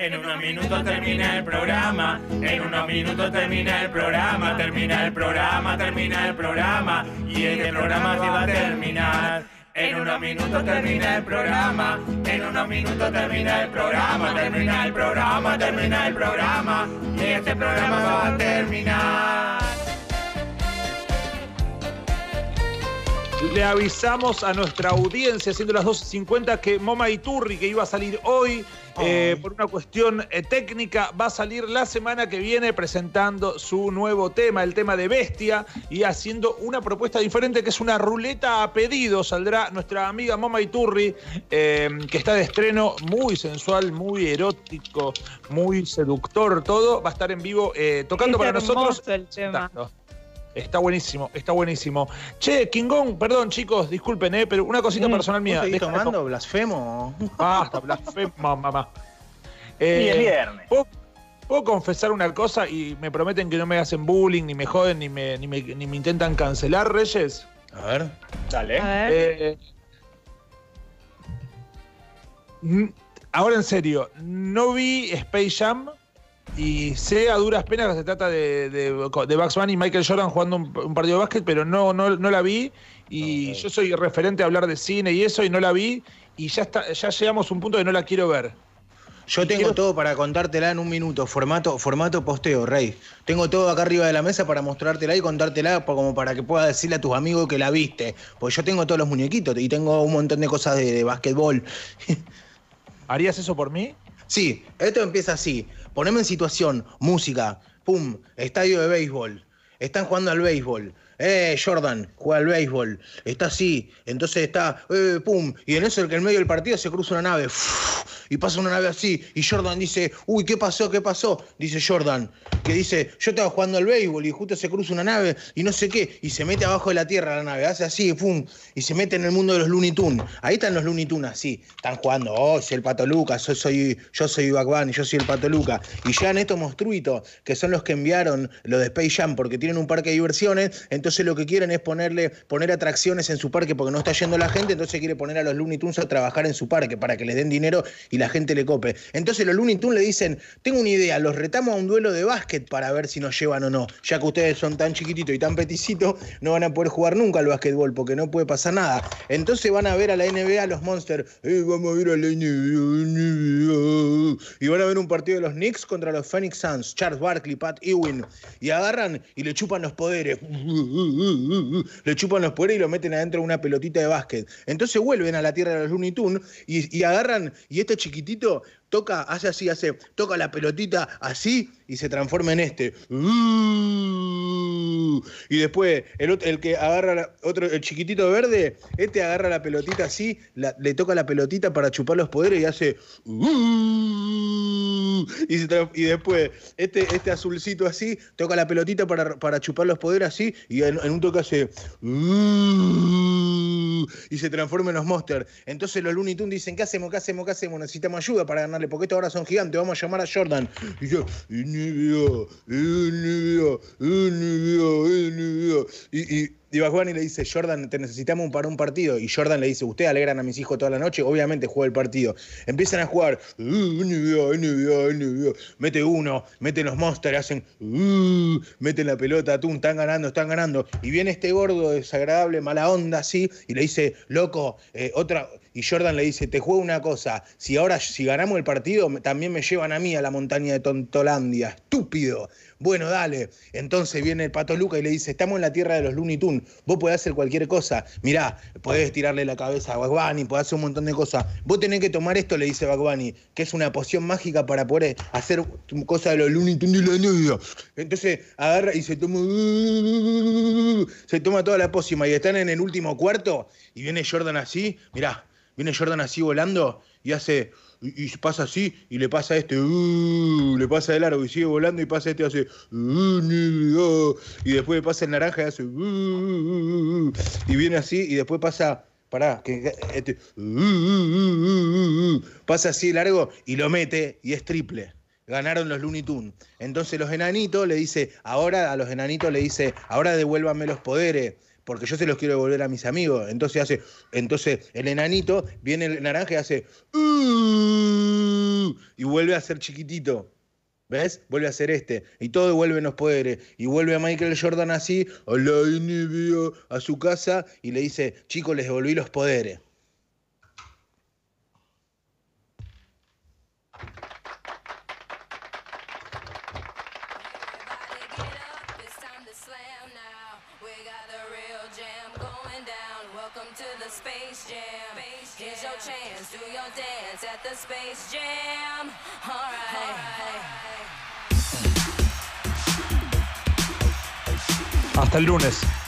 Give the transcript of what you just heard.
En unos minutos termina el programa, en unos minutos termina el programa, termina el programa, termina el programa, y este programa se va a terminar. En unos minutos termina el programa, en unos minutos termina el programa, termina el programa, termina el programa, y este programa va a terminar. Le avisamos a nuestra audiencia, siendo las 12.50, que Moma Iturri, que iba a salir hoy eh, por una cuestión eh, técnica, va a salir la semana que viene presentando su nuevo tema, el tema de Bestia, y haciendo una propuesta diferente, que es una ruleta a pedido. Saldrá nuestra amiga Moma Iturri, eh, que está de estreno muy sensual, muy erótico, muy seductor, todo. Va a estar en vivo tocando para nosotros. El Está buenísimo, está buenísimo. Che, Kingón, perdón chicos, disculpen, eh, pero una cosita mm, personal mía. Estoy tomando? Blasfemo. Basta, blasfemo, mamá. y eh, viernes. ¿puedo, confesar una cosa y me prometen que no me hacen bullying, ni me joden, ni me, intentan cancelar, Reyes? A ver. Dale. Eh, ahora en serio, no vi Space Jam y sé a duras penas que se trata de, de, y Michael Jordan jugando un, partido de básquet, pero no, no, no la vi. Y yo soy referente a hablar de cine y eso, y no la vi. Y ya, está, ya llegamos a un punto que no la quiero ver. Yo tengo todo para contártela en un minuto, formato, formato posteo, Rey. Tengo todo acá arriba de la mesa para mostrártela y contártela como para que puedas decirle a tus amigos que la viste. Porque yo tengo todos los muñequitos y tengo un montón de cosas de básquetbol. ¿Harías eso por mí? Sí, esto empieza así poneme en situación, música, pum, estadio de béisbol, están jugando al béisbol, eh, Jordan, juega al béisbol, está así, entonces está, eh, pum, y en eso, que en medio del partido se cruza una nave, y pasa una nave así, y Jordan dice, uy, ¿qué pasó? ¿Qué pasó? Dice Jordan, que dice, yo estaba jugando al béisbol y justo se cruza una nave y no sé qué, y se mete abajo de la tierra la nave, hace así, pum, y se mete en el mundo de los Looney Tunes. Ahí están los Looney Tunes así, están jugando, oh, soy el Pato Lucas, yo soy, yo soy yo soy el Pato Lucas. Y en estos monstruitos, que son los que enviaron los de Space Jam, porque tienen un parque de diversiones, entonces entonces lo que quieren es ponerle, poner atracciones en su parque porque no está yendo la gente, entonces quiere poner a los Looney Tunes a trabajar en su parque para que les den dinero y la gente le cope. Entonces los Looney Tunes le dicen, tengo una idea, los retamos a un duelo de básquet para ver si nos llevan o no, ya que ustedes son tan chiquititos y tan peticitos, no van a poder jugar nunca al básquetbol porque no puede pasar nada. Entonces van a ver a la NBA los Monsters, eh, vamos a ir a NBA, y van a ver un partido de los Knicks contra los Phoenix Suns, Charles Barkley, Pat Ewing, y agarran y le chupan los poderes le chupan los poderes y lo meten adentro de una pelotita de básquet. Entonces vuelven a la tierra de los Looney y, agarran, y este chiquitito toca, hace así, hace, toca la pelotita así y se transforma en este. Y después el, que agarra otro, el chiquitito verde, este agarra la pelotita así, le toca la pelotita para chupar los poderes y hace y, después este, este azulcito así toca la pelotita para, chupar los poderes así y en, un toque hace y se transforma en los monsters. Entonces los Looney Tunes dicen, ¿qué hacemos? ¿Qué hacemos? ¿Qué hacemos? Necesitamos ayuda para ganarle, porque estos ahora son gigantes, vamos a llamar a Jordan. Y yo, y, Juan y le dice, Jordan, te necesitamos para un partido. Y Jordan le dice, usted alegran a mis hijos toda la noche, obviamente juega el partido. Empiezan a jugar, uh, mete uno, meten los monsters, hacen, uh", meten la pelota, tú, están ganando, están ganando. Y viene este gordo desagradable, mala onda, así, y le dice, loco, eh, otra... Y Jordan le dice, te juego una cosa, si ahora, si ganamos el partido, también me llevan a mí a la montaña de Tontolandia, estúpido. Bueno, dale. Entonces viene el pato Luca y le dice, estamos en la tierra de los Looney Tunes, vos podés hacer cualquier cosa. Mirá, podés tirarle la cabeza a Bagbani, podés hacer un montón de cosas. Vos tenés que tomar esto, le dice Bagbani, que es una poción mágica para poder hacer cosas de los Looney Tunes de la niña. Entonces agarra y se toma, se toma toda la pócima y están en el último cuarto y viene Jordan así, mirá Viene Jordan así volando y hace. Y, pasa así, y le pasa este, uh", le pasa de largo, y sigue volando, y pasa a este, hace, uh, y después le pasa el naranja y hace, uh", y viene así, y después pasa, para que, este, pasa así largo, y lo mete, y es triple ganaron los Looney Tunes. Entonces los enanitos le dice, ahora a los enanitos le dice, ahora devuélvame los poderes porque yo se los quiero devolver a mis amigos. Entonces hace, entonces el enanito viene el naranja y hace uh", y vuelve a ser chiquitito. ¿Ves? Vuelve a ser este. Y todo devuelve los poderes. Y vuelve a Michael Jordan así, a la a su casa, y le dice, chicos, les devolví los poderes. Welcome to the Space Jam. Space Here's your chance. Do your dance at the Space Jam. All right. Hasta el lunes.